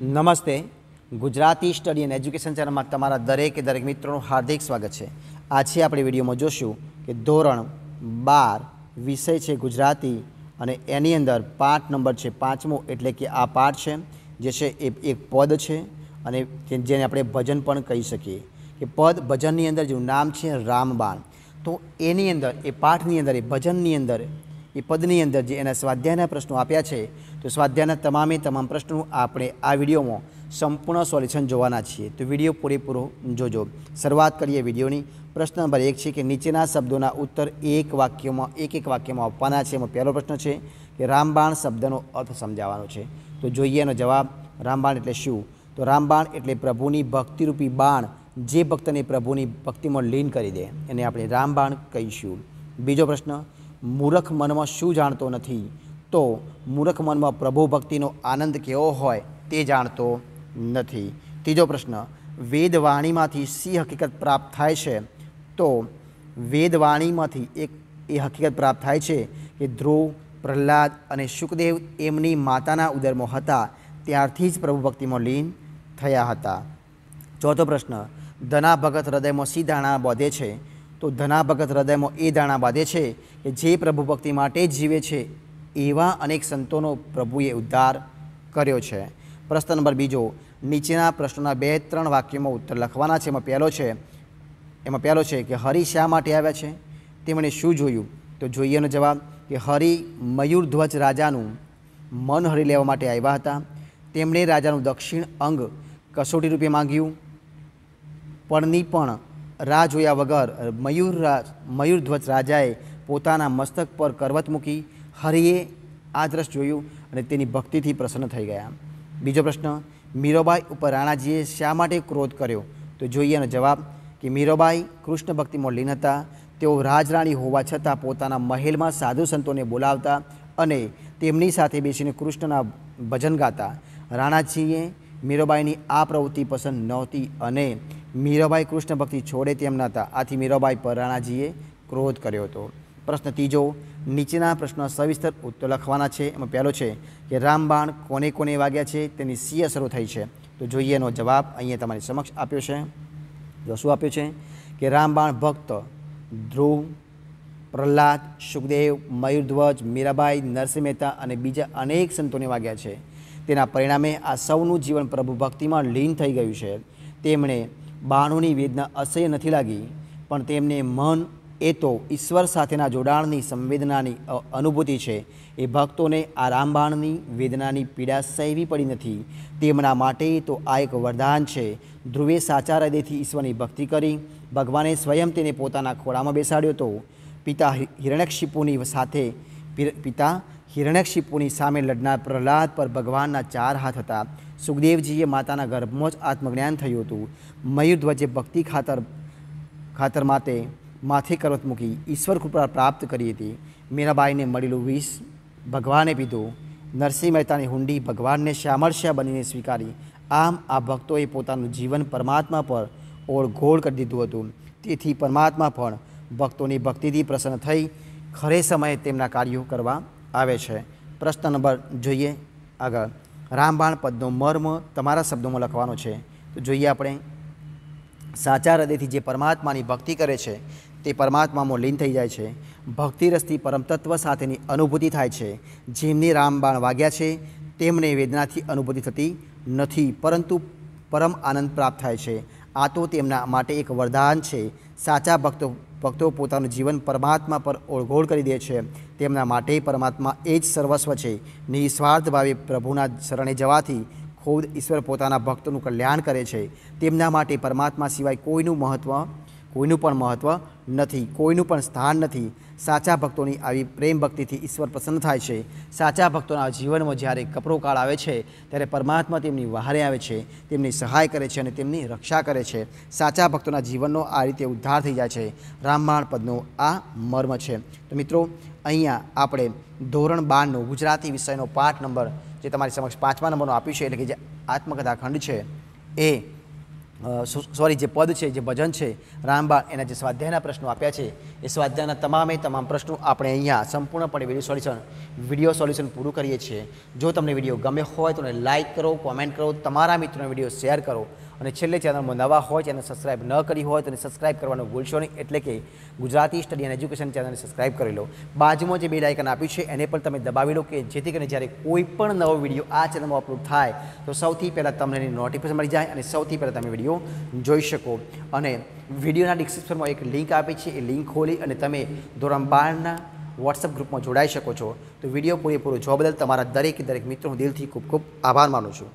નમસ્તે Gujarati study and education ચેનલમાં તમારા દરેકે દરેક મિત્રોનું હાર્દિક સ્વાગત છે આજે આપણે વિડીયોમાં જોશું કે ધોરણ બાર વિષય છે ગુજરાતી અને એની અંદર પાઠ નંબર છે પાંચમો એટલે કે આ પાઠ છે જે છે એ એક પદ છે અને જેને આપણે ભજન પણ કહી શકીએ કે પદ ભજનની અંદર જેનું નામ છે રામબાણ તો એની અંદર એ પાઠની અંદર એ ભજનની અંદર એ પદની અંદર જે એના સ્વાધ્યાયના પ્રશ્નો આપ્યા છે તો સ્વાધ્યાયના તમામે તમામ પ્રશ્નો આપણે આ વિડીયોમાં સંપૂર્ણ સોલ્યુશન જોવાના છીએ તો વિડીયો પૂરેપૂરો જોજો શરૂઆત કરીએ વિડીયોની પ્રશ્ન નંબર એક છે કે નીચેના શબ્દોના ઉત્તર એક વાક્યમાં એક એક વાક્યમાં આપવાના છે એમાં પહેલો પ્રશ્ન છે કે રામબાણ શબ્દનો અર્થ સમજાવવાનો છે તો જોઈએ એનો જવાબ રામબાણ એટલે શું તો રામબાણ એટલે પ્રભુની ભક્તિરૂપી બાણ જે ભક્તને પ્રભુની ભક્તિમાં લીન કરી દે એને આપણે રામબાણ કહીશું બીજો પ્રશ્ન મૂરખ મનમાં શું જાણતો નથી તો મૂરખ મનમાં પ્રભુ ભક્તિનો આનંદ કેવો હોય તે જાણતો નથી ત્રીજો પ્રશ્ન વેદવાણીમાંથી સી હકીકત પ્રાપ્ત થાય છે તો વેદવાણીમાંથી એક એ હકીકત પ્રાપ્ત થાય છે કે ધ્રુવ પ્રહલાદ અને સુખદેવ એમની માતાના ઉદરમાં હતા ત્યારથી જ પ્રભુ ભક્તિમાં લીન થયા હતા ચોથો પ્રશ્ન ધના ભગત હૃદયમાં સી ધારણા બોધે છે તો ધના ભગત હૃદયમાં એ દાણા બાંધે છે કે જે પ્રભુ ભક્તિ માટે જીવે છે એવા અનેક સંતોનો પ્રભુએ ઉદ્ધાર કર્યો છે પ્રશ્ન નંબર બીજો નીચેના પ્રશ્નોના બે ત્રણ વાક્યોમાં ઉત્તર લખવાના છે એમાં પહેલો છે એમાં પહેલો છે કે હરિ શા માટે આવ્યા છે તેમણે શું જોયું તો જોઈએનો જવાબ કે હરિ મયુરધ્વજ રાજાનું મન હરી લેવા માટે આવ્યા હતા તેમણે રાજાનું દક્ષિણ અંગ કસોટી રૂપે માંગ્યું પણની પણ રાહ જોયા વગર મયુરરાજ મયુરધ્વજ રાજાએ પોતાના મસ્તક પર કરવત મૂકી હરિએ આ દ્રશ્ય જોયું અને તેની ભક્તિથી પ્રસન્ન થઈ ગયા બીજો પ્રશ્ન મીરોબાઈ ઉપર રાણાજીએ શા માટે ક્રોધ કર્યો તો જોઈએ એનો જવાબ કે મીરોબાઈ કૃષ્ણ ભક્તિમાં લીન હતા તેઓ રાજરાણી હોવા છતાં પોતાના મહેલમાં સાધુ સંતોને બોલાવતા અને તેમની સાથે બેસીને કૃષ્ણના ભજન ગાતા રાણાજીએ મીરોબાઈની આ પ્રવૃત્તિ પસંદ નહોતી અને મીરાબાઈ કૃષ્ણ ભક્તિ છોડે તેમ ન આથી મીરાબાઈ પર રાણાજીએ ક્રોધ કર્યો હતો પ્રશ્ન ત્રીજો નીચેના પ્રશ્નો સવિસ્તર ઉત્તર લખવાના છે એમાં પહેલો છે કે રામબાણ કોને કોને વાગ્યા છે તેની સી અસરો થઈ છે તો જોઈએ એનો જવાબ અહીંયા તમારી સમક્ષ આપ્યો છે જો શું આપ્યો છે કે રામબાણ ભક્ત ધ્રુવ પ્રહલાદ સુખદેવ મયુરધ્વજ મીરાબાઈ નરસિંહ મહેતા અને બીજા અનેક સંતોને વાગ્યા છે તેના પરિણામે આ સૌનું જીવન પ્રભુ ભક્તિમાં લીન થઈ ગયું છે તેમણે બાણુની વેદના અસહ્ય નથી લાગી પણ તેમને મન એ તો ઈશ્વર સાથેના જોડાણની સંવેદનાની અનુભૂતિ છે એ ભક્તોને આ રામબાણની વેદનાની પીડા સહેવી પડી નથી તેમના માટે તો આ એક વરદાન છે ધ્રુવે સાચા હૃદયથી ઈશ્વરની ભક્તિ કરી ભગવાને સ્વયં તેને પોતાના ખોળામાં બેસાડ્યો તો પિતા હિરણ્યક્ષિપુની સાથે પિતા હિરણ્યક્ષિપુની સામે લડનાર પ્રહલાદ પર ભગવાનના ચાર હાથ હતા સુખદેવજીએ માતાના ગર્ભમાં જ આત્મજ્ઞાન થયું હતું મયુરધ્વજે ભક્તિ ખાતર ખાતર માટે માથે કરવત મૂકી ઈશ્વર કૃપા પ્રાપ્ત કરી હતી મીરાબાઈને મળેલું વિષ ભગવાને પીધું નરસિંહ મહેતાની હુંડી ભગવાનને શ્યામળશ્યા બનીને સ્વીકારી આમ આ ભક્તોએ પોતાનું જીવન પરમાત્મા પર ઓળઘોળ કરી દીધું હતું તેથી પરમાત્મા પણ ભક્તોની ભક્તિથી પ્રસન્ન થઈ ખરે સમયે તેમના કાર્યો કરવા આવે છે પ્રશ્ન નંબર જોઈએ આગળ રામબાણ પદનો મર્મ તમારા શબ્દોમાં લખવાનો છે તો જોઈએ આપણે સાચા હૃદયથી જે પરમાત્માની ભક્તિ કરે છે તે પરમાત્મામાં લીન થઈ જાય છે ભક્તિરસથી પરમતત્વ સાથેની અનુભૂતિ થાય છે જેમને રામબાણ વાગ્યા છે તેમને વેદનાથી અનુભૂતિ થતી નથી પરંતુ પરમ આનંદ પ્રાપ્ત થાય છે આ તો તેમના માટે એક વરદાન છે સાચા ભક્તો ભક્તો પોતાનું જીવન પરમાત્મા પર ઓળઘોળ કરી દે છે તેમના માટે પરમાત્મા એ જ સર્વસ્વ છે નિઃસ્વાર્થ ભાવે પ્રભુના શરણે જવાથી ખુદ ઈશ્વર પોતાના ભક્તોનું કલ્યાણ કરે છે તેમના માટે પરમાત્મા સિવાય કોઈનું મહત્ત્વ કોઈનું પણ મહત્ત્વ નથી કોઈનું પણ સ્થાન નથી સાચા ભક્તોની આવી પ્રેમ ભક્તિથી ઈશ્વર પ્રસન્ન થાય છે સાચા ભક્તોના જીવનમાં જ્યારે કપરો કાળ આવે છે ત્યારે પરમાત્મા તેમની વહારે આવે છે તેમની સહાય કરે છે અને તેમની રક્ષા કરે છે સાચા ભક્તોના જીવનનો આ રીતે ઉદ્ધાર થઈ જાય છે રામાયણ પદનો આ મર્મ છે તો મિત્રો અહીંયા આપણે ધોરણ બારનો ગુજરાતી વિષયનો પાઠ નંબર જે તમારી સમક્ષ પાંચમા નંબરનો આપ્યું છે એટલે કે જે આત્મકથા ખંડ છે એ સોરી જે પદ છે જે ભજન છે રામબાળ એના જે સ્વાધ્યાયના પ્રશ્નો આપ્યા છે એ સ્વાધ્યાયના તમામે તમામ પ્રશ્નો આપણે અહીંયા સંપૂર્ણપણે વિડીયો સોલ્યુશન વિડીયો સોલ્યુશન પૂરું કરીએ છીએ જો તમને વિડીયો ગમે હોય તો લાઇક કરો કોમેન્ટ કરો તમારા મિત્રોને વિડીયો શેર કરો અને છેલ્લે ચેનલમાં નવા હોય ચેનલ સબસ્ક્રાઇબ ન કરી હોય તો સબસ્ક્રાઇબ કરવાનું ભૂલશો નહીં એટલે કે ગુજરાતી સ્ટડી અને એજ્યુકેશન ચેનલને સબસ્ક્રાઇબ કરી લો બાજુમાં જે બે લાઇકન આપ્યું છે એને પણ તમે દબાવી લો કે જેથી કરીને જ્યારે કોઈ પણ નવો વિડીયો આ ચેનલમાં અપલોડ થાય તો સૌથી પહેલાં તમને એની નોટિફિકેશન મળી જાય અને સૌથી પહેલાં તમે વિડીયો જોઈ શકો અને વિડીયોના ડિસ્ક્રિપ્શનમાં એક લિંક આપી છે એ લિંક ખોલી અને તમે ધોરણ બારના વોટ્સઅપ ગ્રુપમાં જોડાઈ શકો છો તો વિડીયો પૂરેપૂરો જોવા બદલ તમારા દરેક દરેક મિત્રો હું દિલથી ખૂબ ખૂબ આભાર માનું છું